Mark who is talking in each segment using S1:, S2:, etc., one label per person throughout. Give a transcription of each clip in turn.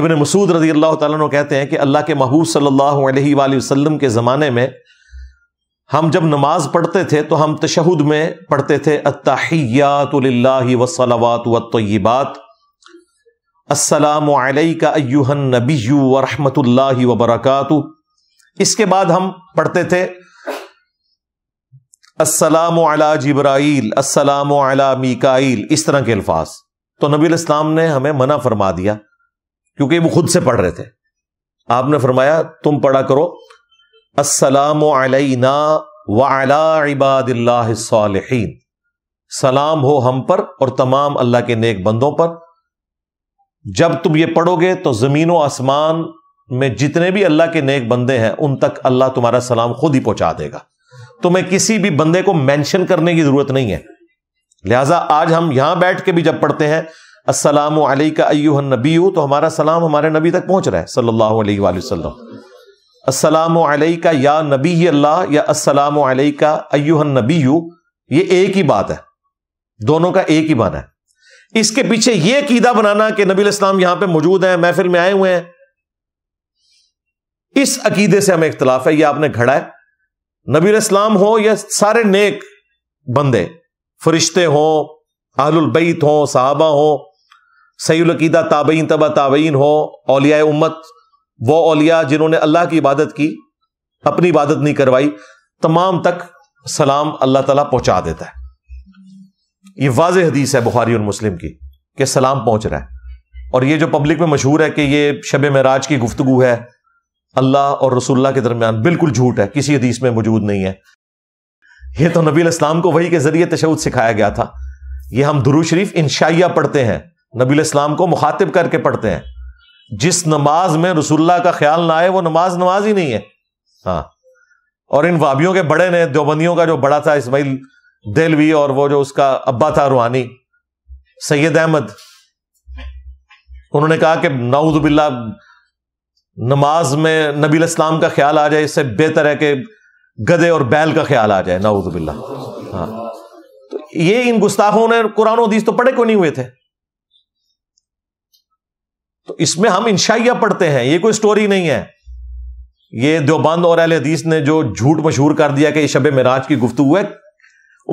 S1: इबन मसूद रजी अल्लाह तु कहते हैं कि अल्लाह के महबूब सल्लल्लाहु अलैहि वसल्लम के ज़माने में हम जब नमाज पढ़ते थे तो हम तशहुद में पढ़ते थे अताहियातल्ला वसलावात वयबात असलकन नबी वरहमतुल्ला वबरकू इसके बाद हम पढ़ते थे असलम अला जब्राइल असलम अला मीकाइल इस तरह के अल्फाज तो नबी इस्लाम ने हमें मना फरमा दिया क्योंकि वो खुद से पढ़ रहे थे आपने फरमाया तुम पढ़ा करो असलम अलैना सलाम हो हम पर और तमाम अल्लाह के नेक बंदों पर जब तुम ये पढ़ोगे तो जमीन व आसमान में जितने भी अल्लाह के नेक बंदे हैं उन तक अल्लाह तुम्हारा सलाम खुद ही पहुंचा देगा तुम्हें किसी भी बंदे को मेंशन करने की जरूरत नहीं है लिहाजा आज हम यहां बैठ के भी जब पढ़ते हैं असलम अयुहन नबी तो हमारा सलाम हमारे नबी तक पहुंच रहा है सल्लल्लाहु अलैहि वसल्लम असलम या नबी अल्लाह या असलम अयुहन नबी ये एक ही बात है दोनों का एक ही बात है इसके पीछे यह कीदा बनाना कि नबी इस्लाम यहां पर मौजूद है महफिल में आए हुए हैं इस अकीदे से हमें इख्तलाफ है यह आपने घड़ा है नबी इस्लाम हो या सारे नेक बंदे फरिश्ते हों आहुलबैत हो साहबा हों सईदीदा ताबईन तबा ताबईन हो अलिया उम्मत वो अलिया जिन्होंने अल्लाह की इबादत की अपनी इबादत नहीं करवाई तमाम तक सलाम अल्लाह तला पहुंचा देता है ये वाज हदीस है बुखारी और मुस्लिम की कि सलाम पहुंच रहा है और ये जो पब्लिक में मशहूर है कि ये शब महराज की गुफ्तु है अल्लाह और रसुल्ला के दरमियान बिल्कुल झूठ है किसी हदीस में मौजूद नहीं है यह तो नबी इस्लाम को वही के जरिए तशद सिखाया गया था यह हम दुरू शरीफ इंशाइया पढ़ते हैं नबी इस्लाम को मुखातिब करके पढ़ते हैं जिस नमाज में रसुल्ला का ख्याल ना आए वो नमाज नमाज ही नहीं है हाँ और इन वाबियों के बड़े ने देवबंदियों का जो बड़ा था इसमाइल देलवी और वो जो उसका अब्बा था रूहानी सैयद अहमद उन्होंने कहा कि नाउदबिल्ला नमाज में नबी इस्लाम का ख्याल आ जाए इससे बेहतर है कि गदे और बैल का ख्याल आ जाए नाउदबिल्ला हाँ तो ये इन गुस्ताखों ने कुरान हदीस तो पढ़े क्यों नहीं हुए थे तो इसमें हम इंशाइया पढ़ते हैं ये कोई स्टोरी नहीं है ये देवबंद और अहल हदीस ने जो झूठ मशहूर कर दिया कि शब मराज की गुफ्तु है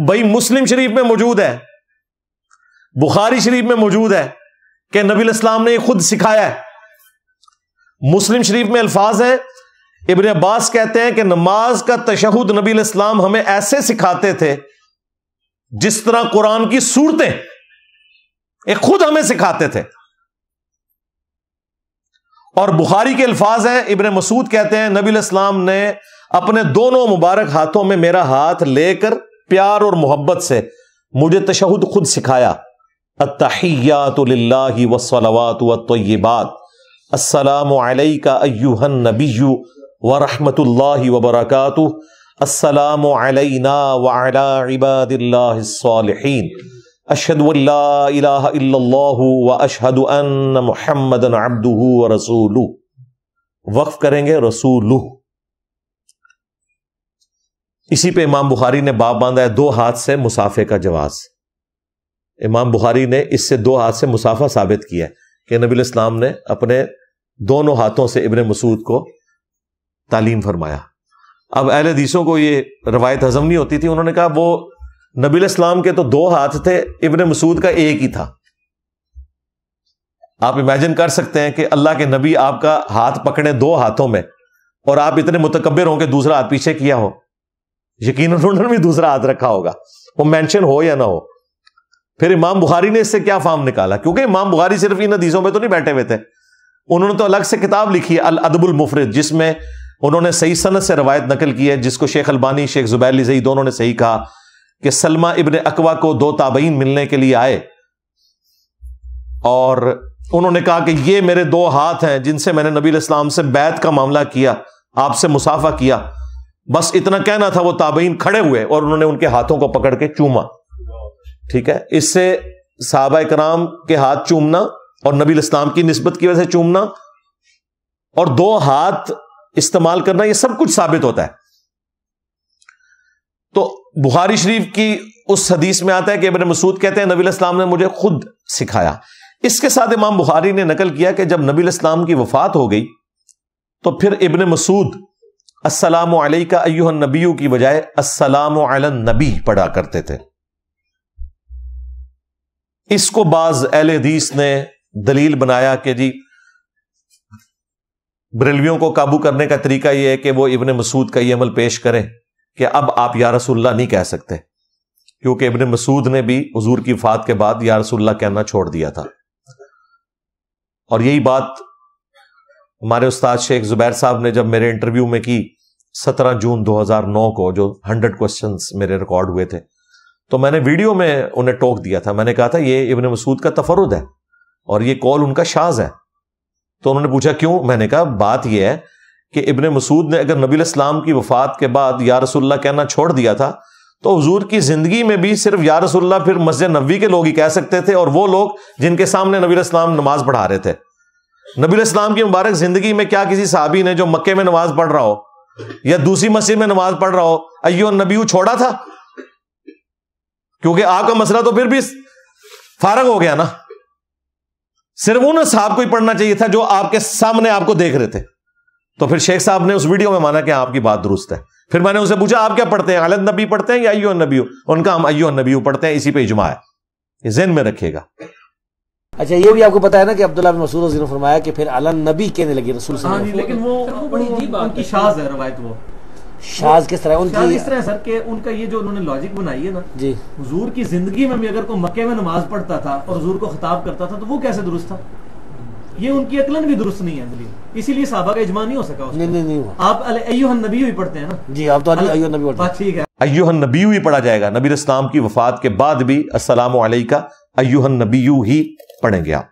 S1: भाई मुस्लिम शरीफ में मौजूद है बुखारी शरीफ में मौजूद है कि नबी इस्लाम ने खुद सिखाया है मुस्लिम शरीफ में अल्फाज है इबन अब्बास कहते हैं कि नमाज का तशहद नबी इस्लाम हमें ऐसे सिखाते थे जिस तरह कुरान की सूरतें खुद हमें सिखाते थे और बुखारी के अल्फाज हैं इबन मसूद कहते हैं नबी इस्लाम ने अपने दोनों मुबारक हाथों में मेरा हाथ लेकर प्यार और मोहब्बत से मुझे तशहद खुद सिखाया अतहियात वसलावात अशद व अशहद महमद अब्दू व रसूलू वक्फ करेंगे रसूलू इसी पे इमाम बुखारी ने बाप बांधा है दो हाथ से मुसाफे का जवाज इमाम बुखारी ने इससे दो हाथ से मुसाफा साबित किया है कि नबी इस्लाम ने अपने दोनों हाथों से इबन मसूद को तालीम फरमाया अब अहल हदीसों को ये रवायत हजम नहीं होती थी उन्होंने कहा वो नबी इस्लाम के तो दो हाथ थे इबन मसूद का एक ही था आप इमेजिन कर सकते हैं कि अल्लाह के नबी आपका हाथ पकड़े दो हाथों में और आप इतने मुतकबर हों कि दूसरा हाथ पीछे किया हो यकीन उन्होंने भी दूसरा हाथ रखा होगा वो मेंशन हो या ना हो फिर इमाम बुखारी ने इससे क्या फार्म निकाला क्योंकि इमाम बुखारी सिर्फ इन हदीसों में तो नहीं बैठे हुए थे उन्होंने तो अलग से किताब लिखी है अल अदबुल मुफरद जिसमें उन्होंने सही सनत से रवायत नकल की है जिसको शेख अलबानी शेख जुबैर सही दोनों ने सही कहा कि सलमा इबन अकवा को दो ताबईन मिलने के लिए आए और उन्होंने कहा कि ये मेरे दो हाथ हैं जिनसे मैंने नबी इस्लाम से बैत का मामला किया आपसे मुसाफा किया बस इतना कहना था वो ताबईन खड़े हुए और उन्होंने उनके हाथों को पकड़ के चूमा ठीक है इससे साहबा कराम के हाथ चूमना और नबी इस्लाम की नस्बत की वजह से चूमना और दो हाथ इस्तेमाल करना यह सब कुछ साबित होता है तो बुखारी शरीफ की उस हदीस में आता है कि इबन मसूद कहते हैं नबी इस्लाम ने मुझे खुद सिखाया इसके साथ इमाम बुखारी ने नकल किया कि जब नबी इस्लाम की वफात हो गई तो फिर इबन मसूद असलम का अयुह नबीयू की बजाय असलम नबी पढ़ा करते थे इसको बाज अहल हदीस ने दलील बनाया कि जी बरेलवियों को काबू करने का तरीका यह है कि वो इबन मसूद का यह अमल पेश करें कि अब आप या रसुल्ला नहीं कह सकते क्योंकि इबन मसूद ने भी हजूर की फात के बाद या रसुल्ला कहना छोड़ दिया था और यही बात हमारे उस्ताद शेख जुबैर साहब ने जब मेरे इंटरव्यू में की सत्रह जून दो हजार नौ को जो हंड्रेड क्वेश्चन मेरे रिकॉर्ड हुए थे तो मैंने वीडियो में उन्हें टोक दिया था मैंने कहा था ये इबन मसूद का तफरुद है और ये कॉल उनका शाज है तो उन्होंने पूछा क्यों मैंने कहा बात यह है कि इबन मसूद ने अगर नबी इस्लाम की वफात के बाद या रसुल्ला कहना छोड़ दिया था तो हजूर की जिंदगी में भी सिर्फ या रसुल्ला फिर मस्जिद नबी के लोग ही कह सकते थे और वो लोग जिनके सामने नबी इस्लाम नमाज पढ़ा रहे थे नबी इस्लाम की मुबारक जिंदगी में क्या किसी साहबी ने जो मक्के में नमाज पढ़ रहा हो या दूसरी मस्जिद में नमाज पढ़ रहा हो अयो नबी छोड़ा था क्योंकि आपका मसला तो फिर भी फारग हो गया ना सिर्फ उन साहब को ही पढ़ना चाहिए था जो आपके सामने आपको देख रहे थे तो फिर शेख साहब ने उस वीडियो में माना कि आपकी बात दुरुस्त है फिर मैंने उनसे पूछा आप क्या पढ़ते हैं अलग नबी पढ़ते हैं या अयो नबी उनका हम अयो नबी पढ़ते हैं इसी पे इजमा है ये में रखिएगा अच्छा ये भी आपको पता है ना कि अब्दुल्ला बिन मसूद ने फरमाया कि फिर अलन नबी कहने लगे रसूल हाँ लेकिन वो, वो बड़ी अजीब उनकी शाज है रवायत वो शाज किस तरह उनकी इस तरह सर के उनका ये जो उन्होंने लॉजिक बनाई है ना जी हुजूर की जिंदगी में भी अगर कोई मक्के में नमाज पढ़ता था और हुजूर को खिताब करता था तो वो कैसे दुरुस्त था ये उनकी अकलन भी दुरुस्त नहीं है इसीलिए साहबा का इजमा नहीं हो सका नहीं नहीं नहीं आप अयुहन नबी भी पढ़ते हैं ना जी आप तो अयुहन नबी पढ़ते हैं ठीक है अयुहन नबी ही पढ़ा जाएगा नबी इस्लाम की वफात के बाद भी असलम का अयुहन नबी ही पढ़ेंगे आप